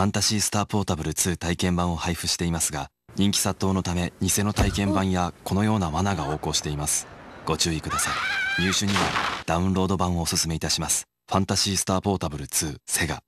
ァンタシースターポータブル2体験版を配布していますが人気殺到のため偽の体験版やこのような罠が横行していますご注意ください入手にはダウンロード版をおすすめいたしますファンタシースターポータブル2セガ